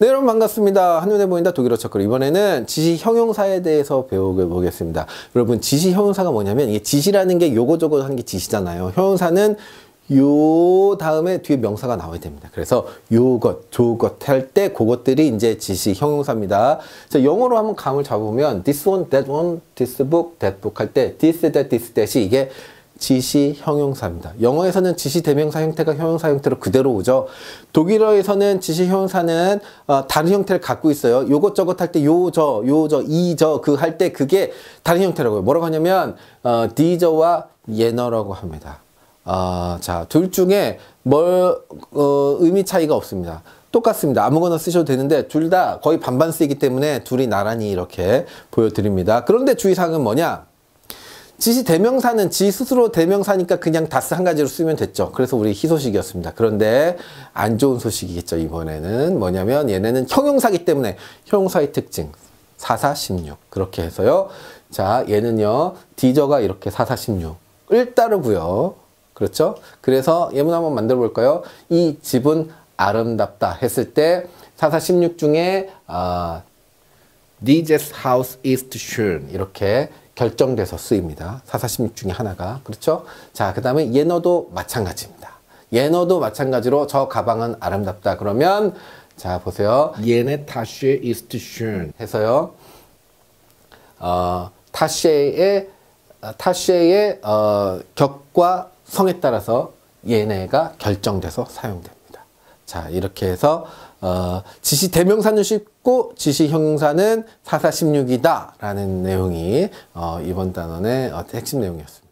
네 여러분 반갑습니다. 한눈에 보인다 독일어 첫글 이번에는 지시 형용사에 대해서 배워보겠습니다. 여러분 지시 형용사가 뭐냐면 이게 지시라는 게 요거저거 하는 게 지시잖아요. 형용사는 요 다음에 뒤에 명사가 나와야 됩니다. 그래서 요것, 조것 할 때 그것들이 이제 지시 형용사입니다. 자, 영어로 한번 감을 잡으면 this one, that one, this book, that book 할 때 this, that, this, that이 이게 지시 형용사입니다. 영어에서는 지시 대명사 형태가 형용사 형태로 그대로 오죠. 독일어에서는 지시 형용사는 어, 다른 형태를 갖고 있어요. 요것저것 할 때 요, 저, 요, 저, 이, 저, 그 할 때 그게 다른 형태라고요. 뭐라고 하냐면 어, 디저와 예너라고 합니다. 어, 자, 둘 중에 뭘 어, 의미 차이가 없습니다. 똑같습니다. 아무거나 쓰셔도 되는데 둘 다 거의 반반 쓰이기 때문에 둘이 나란히 이렇게 보여드립니다. 그런데 주의사항은 뭐냐? 지시 대명사는 지 스스로 대명사니까 그냥 다스 한 가지로 쓰면 됐죠. 그래서 우리 희소식이었습니다. 그런데 안 좋은 소식이겠죠. 이번에는 뭐냐면 얘네는 형용사기 때문에 형용사의 특징 4416 그렇게 해서요. 자 얘는요 디저가 이렇게 4416을 따르고요. 그렇죠? 그래서 예문 한번 만들어 볼까요? 이 집은 아름답다 했을 때 4416 중에 아, This house is s h ö n 이렇게 결정돼서 쓰입니다. 446 중에 하나가. 그렇죠? 자, 그 다음에 예너도 마찬가지입니다. 예너도 마찬가지로 저 가방은 아름답다. 그러면 자, 보세요. 예네 타쉐 이스트 슌 해서요. 어, 타쉐의 타쉐의 어, 격과 성에 따라서 얘네가 결정돼서 사용됩니다. 자 이렇게 해서 어, 지시 대명사는 쉽고 지시 형사는 4416이다 라는 내용이 어, 이번 단원의 핵심 내용이었습니다.